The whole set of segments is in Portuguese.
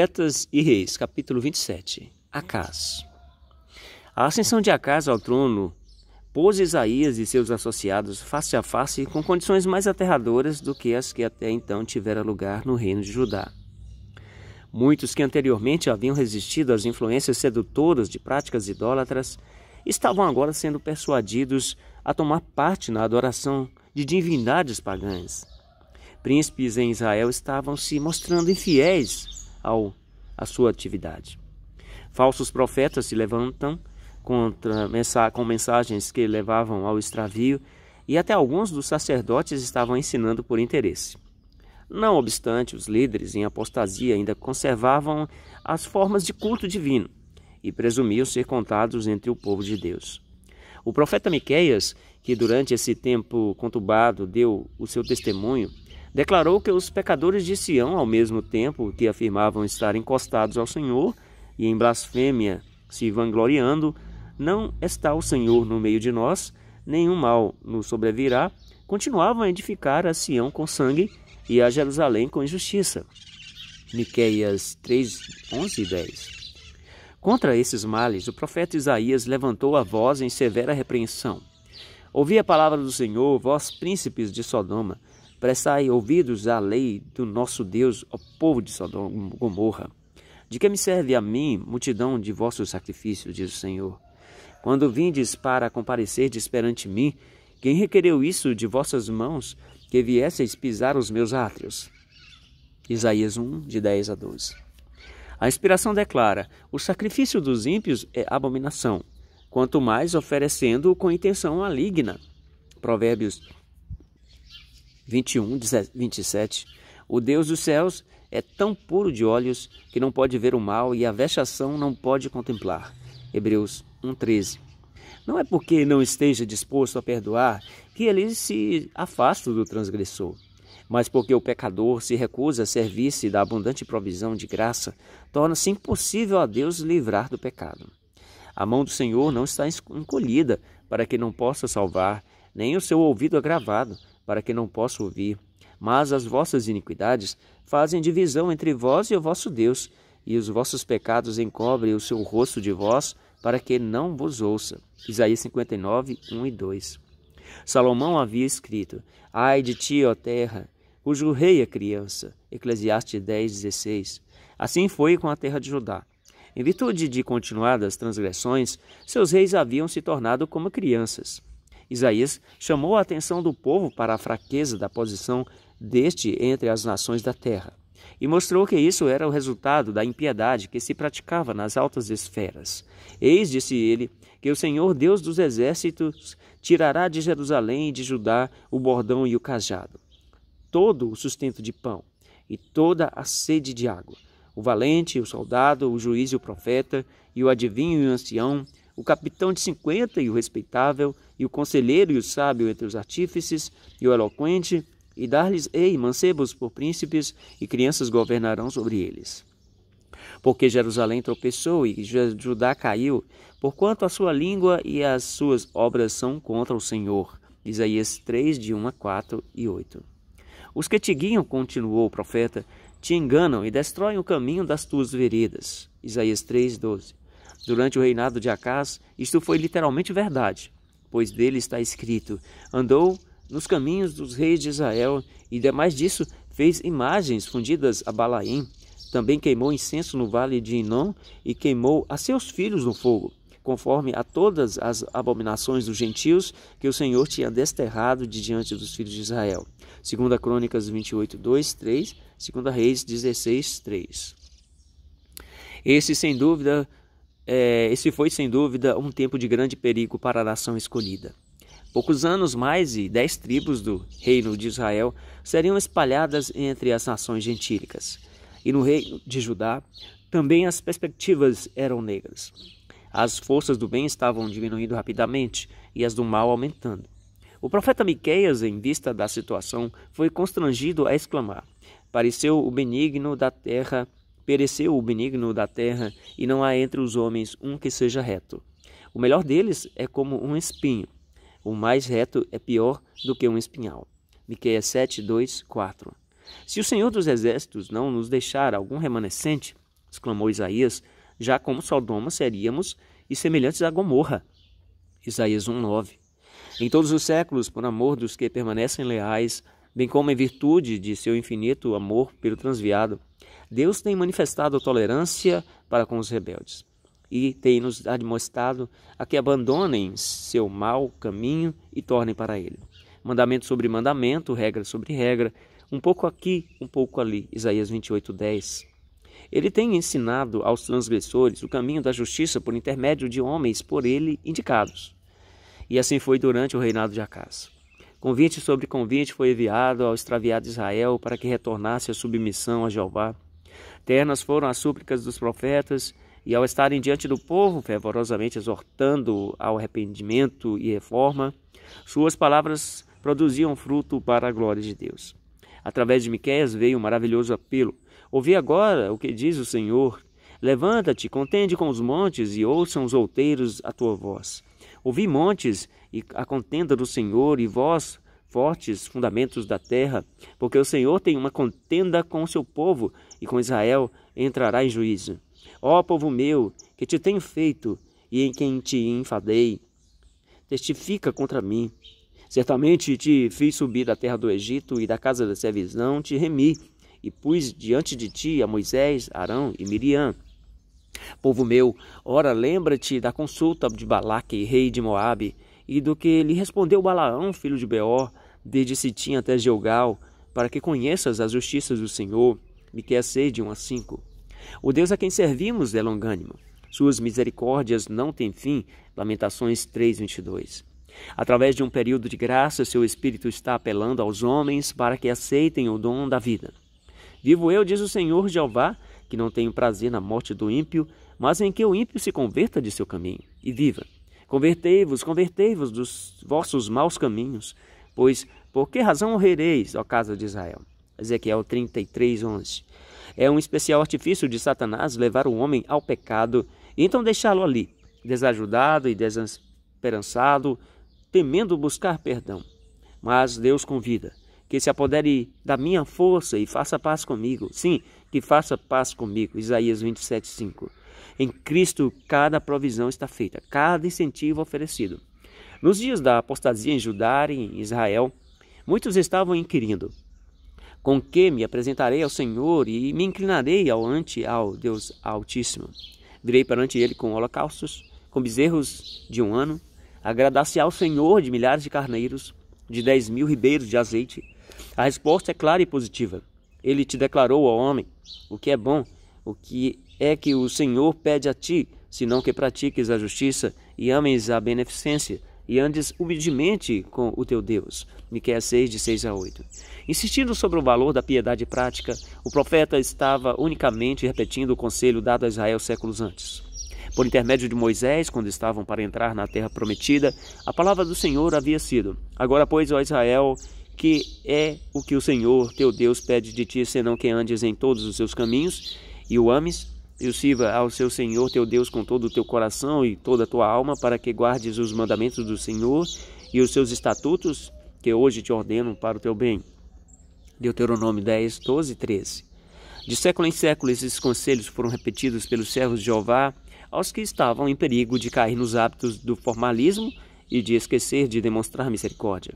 Profetas e Reis, capítulo 27. Acas. A ascensão de Acas ao trono pôs Isaías e seus associados face a face com condições mais aterradoras do que as que até então tiveram lugar no reino de Judá. Muitos que anteriormente haviam resistido às influências sedutoras de práticas idólatras estavam agora sendo persuadidos a tomar parte na adoração de divindades pagãs. Príncipes em Israel estavam se mostrando infiéis ao, à sua atividade. Falsos profetas se levantam contra, com mensagens que levavam ao extravio e até alguns dos sacerdotes estavam ensinando por interesse. Não obstante, os líderes em apostasia ainda conservavam as formas de culto divino e presumiam ser contados entre o povo de Deus. O profeta Miqueias, que durante esse tempo conturbado deu o seu testemunho, Declarou que os pecadores de Sião, ao mesmo tempo que afirmavam estar encostados ao Senhor e em blasfêmia se vangloriando, não está o Senhor no meio de nós, nenhum mal nos sobrevirá, continuavam a edificar a Sião com sangue e a Jerusalém com injustiça. Miqueias 3, 11 e 10 Contra esses males, o profeta Isaías levantou a voz em severa repreensão. Ouvi a palavra do Senhor, vós príncipes de Sodoma, Prestai ouvidos à lei do nosso Deus, ó povo de Sodoma e Gomorra. De que me serve a mim multidão de vossos sacrifícios, diz o Senhor? Quando vindes para de perante mim, quem requereu isso de vossas mãos, que viesseis pisar os meus átrios? Isaías 1, de 10 a 12. A inspiração declara: o sacrifício dos ímpios é abominação, quanto mais oferecendo-o com intenção maligna. Provérbios 21, 27. O Deus dos céus é tão puro de olhos que não pode ver o mal e a vexação não pode contemplar. Hebreus 13. Não é porque não esteja disposto a perdoar que ele se afasta do transgressor, mas porque o pecador se recusa a servir-se da abundante provisão de graça, torna-se impossível a Deus livrar do pecado. A mão do Senhor não está encolhida para que não possa salvar, nem o seu ouvido agravado para que não possa ouvir. Mas as vossas iniquidades fazem divisão entre vós e o vosso Deus, e os vossos pecados encobrem o seu rosto de vós, para que não vos ouça. Isaías 59, 1 e 2. Salomão havia escrito: Ai de ti, ó terra, cujo rei é criança. Eclesiastes 10, 16. Assim foi com a terra de Judá. Em virtude de continuadas transgressões, seus reis haviam se tornado como crianças. Isaías chamou a atenção do povo para a fraqueza da posição deste entre as nações da terra e mostrou que isso era o resultado da impiedade que se praticava nas altas esferas. Eis, disse ele, que o Senhor Deus dos exércitos tirará de Jerusalém e de Judá o bordão e o cajado, todo o sustento de pão e toda a sede de água. O valente, o soldado, o juiz e o profeta, e o adivinho e o ancião, o capitão de cinquenta e o respeitável, e o conselheiro e o sábio entre os artífices, e o eloquente, e dar-lhes-ei mancebos por príncipes, e crianças governarão sobre eles. Porque Jerusalém tropeçou e Judá caiu, porquanto a sua língua e as suas obras são contra o Senhor. Isaías 3, de 1 a 4 e 8. Os que te guiam, continuou o profeta, te enganam e destroem o caminho das tuas veredas. Isaías 3, 12 durante o reinado de Acaz, isto foi literalmente verdade, pois dele está escrito: andou nos caminhos dos reis de Israel e, demais disso, fez imagens fundidas a Balaim. Também queimou incenso no vale de Inom e queimou a seus filhos no fogo, conforme a todas as abominações dos gentios que o Senhor tinha desterrado de diante dos filhos de Israel. 2 Crônicas 28, 2, 3, 2 Reis 16, 3. Esse, sem dúvida, é, esse foi, sem dúvida, um tempo de grande perigo para a nação escolhida. Poucos anos mais e dez tribos do reino de Israel seriam espalhadas entre as nações gentílicas. E no reino de Judá também as perspectivas eram negras. As forças do bem estavam diminuindo rapidamente e as do mal aumentando. O profeta Miqueias, em vista da situação, foi constrangido a exclamar: Pareceu o benigno da terra Pereceu o benigno da terra, e não há entre os homens um que seja reto. O melhor deles é como um espinho. O mais reto é pior do que um espinhal. Miqueias 7, 2, 4. Se o Senhor dos Exércitos não nos deixar algum remanescente, exclamou Isaías, já como Sodoma seríamos e semelhantes a Gomorra. Isaías 1:9. Em todos os séculos, por amor dos que permanecem leais bem como em virtude de seu infinito amor pelo transviado, Deus tem manifestado tolerância para com os rebeldes e tem nos admoestado a que abandonem seu mau caminho e tornem para ele. Mandamento sobre mandamento, regra sobre regra, um pouco aqui, um pouco ali. Isaías 28, 10. Ele tem ensinado aos transgressores o caminho da justiça por intermédio de homens por ele indicados. E assim foi durante o reinado de Acaso. Convite sobre convite foi enviado ao extraviado Israel para que retornasse à submissão a Jeová. Ternas foram as súplicas dos profetas, e ao estarem diante do povo, fervorosamente exortando ao arrependimento e reforma, suas palavras produziam fruto para a glória de Deus. Através de Miqueias veio um maravilhoso apelo. Ouvi agora o que diz o Senhor. Levanta-te, contende com os montes e ouçam os outeiros a tua voz. Ouvi montes e a contenda do Senhor, e vós, fortes fundamentos da terra, porque o Senhor tem uma contenda com o seu povo e com Israel entrará em juízo. Ó povo meu, que te tenho feito e em quem te enfadei, testifica contra mim. Certamente te fiz subir da terra do Egito e da casa da servidão te remi, e pus diante de ti a Moisés, Arão e Miriam. Povo meu, ora lembra-te da consulta de Balaque, rei de Moabe, e do que lhe respondeu Balaão, filho de Beor, desde Sitim até Gilgal, para que conheças as justiças do Senhor, quer é ser de 1 a 5. O Deus a quem servimos é longânimo, suas misericórdias não têm fim, Lamentações 3, 22. Através de um período de graça, seu Espírito está apelando aos homens para que aceitem o dom da vida. Vivo eu, diz o Senhor Jeová, que não tenho prazer na morte do ímpio, mas em que o ímpio se converta de seu caminho e viva. Convertei-vos, convertei-vos dos vossos maus caminhos, pois por que razão horrereis, ó casa de Israel? Ezequiel 33, 11. É um especial artifício de Satanás levar o homem ao pecado e então deixá-lo ali, desajudado e desesperançado, temendo buscar perdão. Mas Deus convida que se apodere da minha força e faça paz comigo. Sim, que faça paz comigo. Isaías 27, 5. Em Cristo, cada provisão está feita, cada incentivo oferecido. Nos dias da apostasia em Judá e em Israel, muitos estavam inquirindo: Com que me apresentarei ao Senhor e me inclinarei ao ante ao Deus Altíssimo? Virei perante ele com holocaustos, com bezerros de um ano, agradar-se ao Senhor de milhares de carneiros, de dez mil ribeiros de azeite. A resposta é clara e positiva. Ele te declarou, ó homem, o que é bom, o que é que o Senhor pede a ti, senão que pratiques a justiça e ames a beneficência e andes humildemente com o teu Deus. Miqueias 6, de 6 a 8. Insistindo sobre o valor da piedade prática, o profeta estava unicamente repetindo o conselho dado a Israel séculos antes. Por intermédio de Moisés, quando estavam para entrar na terra prometida, a palavra do Senhor havia sido: Agora, pois, ó Israel, que é o que o Senhor teu Deus pede de ti, senão que andes em todos os seus caminhos e o ames e o sirva ao seu Senhor teu Deus com todo o teu coração e toda a tua alma, para que guardes os mandamentos do Senhor e os seus estatutos que hoje te ordeno para o teu bem. Deuteronômio 10, 12 e 13. De século em século, esses conselhos foram repetidos pelos servos de Jeová aos que estavam em perigo de cair nos hábitos do formalismo e de esquecer de demonstrar misericórdia.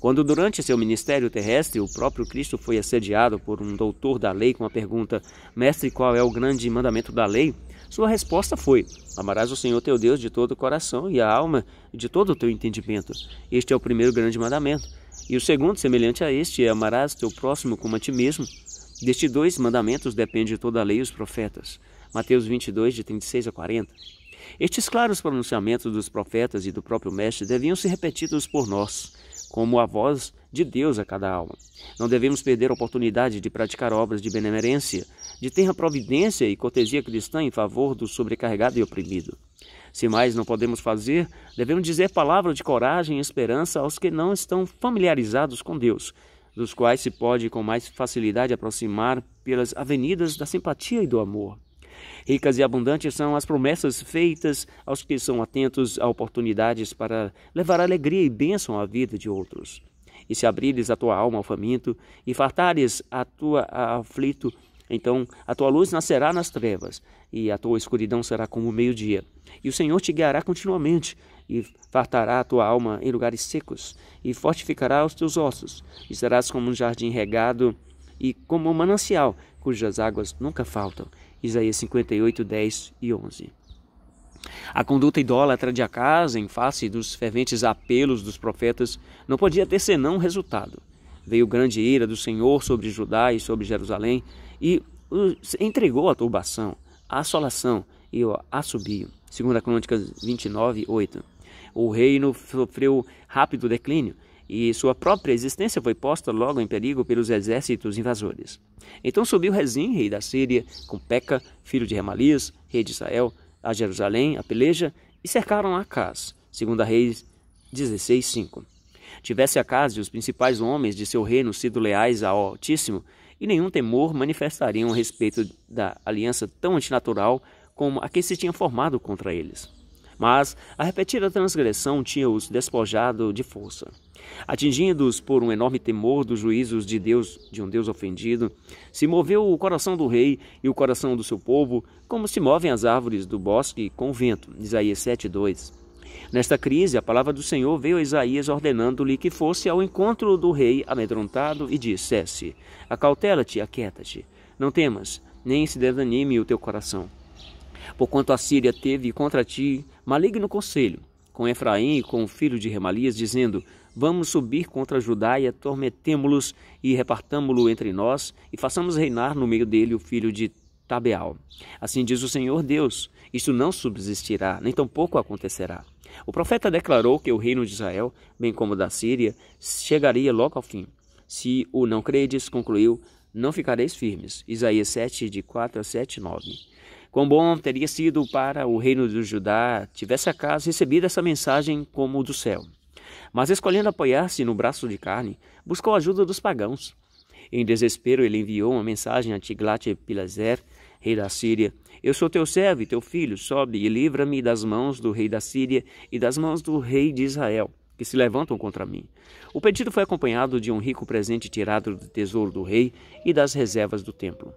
Quando, durante seu ministério terrestre, o próprio Cristo foi assediado por um doutor da lei com a pergunta: Mestre, qual é o grande mandamento da lei? Sua resposta foi: Amarás o Senhor teu Deus de todo o coração e a alma e de todo o teu entendimento. Este é o primeiro grande mandamento. E o segundo, semelhante a este, é: Amarás teu próximo como a ti mesmo. Destes dois mandamentos depende toda a lei e os profetas. Mateus 22, de 36 a 40. Estes claros pronunciamentos dos profetas e do próprio Mestre deviam ser repetidos por nós como a voz de Deus a cada alma. Não devemos perder a oportunidade de praticar obras de benemerência, de ter a providência e cortesia cristã em favor do sobrecarregado e oprimido. Se mais não podemos fazer, devemos dizer palavras de coragem e esperança aos que não estão familiarizados com Deus, dos quais se pode com mais facilidade aproximar pelas avenidas da simpatia e do amor. Ricas e abundantes são as promessas feitas aos que são atentos a oportunidades para levar alegria e bênção à vida de outros. E se abrires a tua alma ao faminto e fartares a tua a aflito, então a tua luz nascerá nas trevas e a tua escuridão será como o meio-dia. E o Senhor te guiará continuamente e fartará a tua alma em lugares secos e fortificará os teus ossos e serás como um jardim regado e como um manancial cujas águas nunca faltam. Isaías 58, 10 e 11. A conduta idólatra de Acaz, em face dos ferventes apelos dos profetas, não podia ter senão um resultado. Veio grande ira do Senhor sobre Judá e sobre Jerusalém e entregou a turbação, a assolação e o assobio. 2 Crônicas 29, 8. O reino sofreu rápido declínio e sua própria existência foi posta logo em perigo pelos exércitos invasores. Então subiu Rezim, rei da Síria, com Peca, filho de Remalias, rei de Israel, a Jerusalém, a peleja, e cercaram Acas, segundo a Reis 16:5. Tivesse Acas e os principais homens de seu reino sido leais ao Altíssimo, e nenhum temor manifestariam a respeito da aliança tão antinatural como a que se tinha formado contra eles. Mas a repetida transgressão tinha-os despojado de força. Atingidos por um enorme temor dos juízos de Deus, de um Deus ofendido, se moveu o coração do rei e o coração do seu povo, como se movem as árvores do bosque com o vento. Isaías 7:2. Nesta crise, a palavra do Senhor veio a Isaías ordenando-lhe que fosse ao encontro do rei amedrontado e dissesse: Acautela-te, aquieta-te. Não temas, nem se desanime o teu coração. Porquanto a Síria teve contra ti maligno conselho, com Efraim e com o filho de Remalias, dizendo: Vamos subir contra Judá e atormentemo-los e repartamo-lo entre nós e façamos reinar no meio dele o filho de Tabeal. Assim diz o Senhor Deus: Isto não subsistirá, nem tampouco acontecerá. O profeta declarou que o reino de Israel, bem como o da Síria, chegaria logo ao fim. Se o não credes, concluiu, não ficareis firmes. Isaías 7, de 4 a 7, 9. Quão bom teria sido para o reino de Judá tivesse acaso recebido essa mensagem como do céu. Mas escolhendo apoiar-se no braço de carne, buscou a ajuda dos pagãos. Em desespero, ele enviou uma mensagem a tiglath pileser rei da Síria: Eu sou teu servo e teu filho, sobe e livra-me das mãos do rei da Síria e das mãos do rei de Israel, que se levantam contra mim. O pedido foi acompanhado de um rico presente tirado do tesouro do rei e das reservas do templo.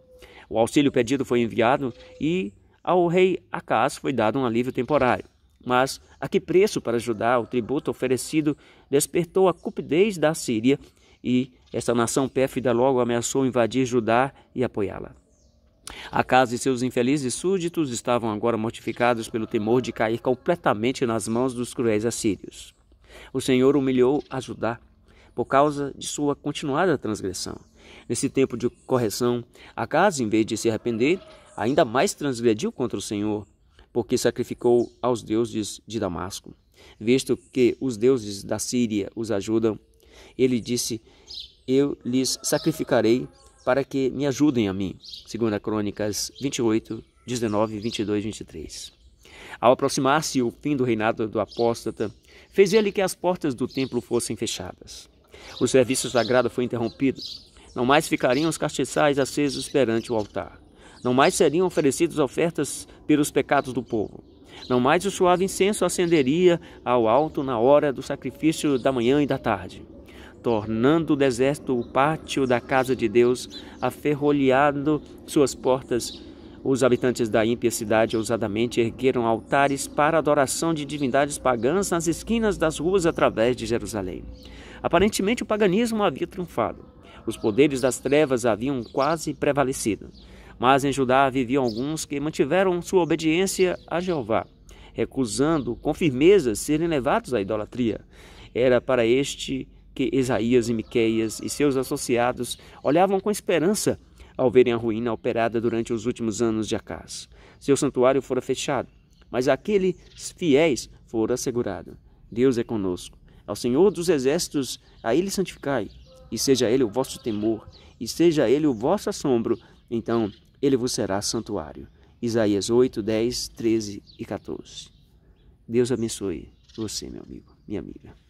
O auxílio pedido foi enviado e ao rei Acas foi dado um alívio temporário. Mas a que preço para Judá o tributo oferecido despertou a cupidez da Síria e essa nação pérfida logo ameaçou invadir Judá e apoiá-la. A casa e seus infelizes súditos estavam agora mortificados pelo temor de cair completamente nas mãos dos cruéis assírios. O Senhor humilhou a Judá por causa de sua continuada transgressão. Nesse tempo de correção, a casa, em vez de se arrepender, ainda mais transgrediu contra o Senhor, porque sacrificou aos deuses de Damasco. Visto que os deuses da Síria os ajudam, ele disse: Eu lhes sacrificarei para que me ajudem a mim. 2 Crônicas 28, 19, 22, 23. Ao aproximar-se o fim do reinado do apóstata, fez ele que as portas do templo fossem fechadas. O serviço sagrado foi interrompido. Não mais ficariam os castiçais acesos perante o altar. Não mais seriam oferecidas ofertas pelos pecados do povo. Não mais o suave incenso acenderia ao alto na hora do sacrifício da manhã e da tarde, tornando o deserto o pátio da casa de Deus, Aferrolhado suas portas. Os habitantes da ímpia cidade ousadamente ergueram altares para adoração de divindades pagãs nas esquinas das ruas através de Jerusalém. Aparentemente, o paganismo havia triunfado. Os poderes das trevas haviam quase prevalecido. Mas em Judá viviam alguns que mantiveram sua obediência a Jeová, recusando com firmeza serem levados à idolatria. Era para este que Isaías e Miqueias e seus associados olhavam com esperança ao verem a ruína operada durante os últimos anos de Acaz. Seu santuário fora fechado, mas aqueles fiéis fora assegurado. Deus é conosco. Ao Senhor dos Exércitos, a Ele santificai, e seja Ele o vosso temor, e seja Ele o vosso assombro. Então ele vos será santuário. Isaías 8, 10, 13 e 14. Deus abençoe você, meu amigo, minha amiga.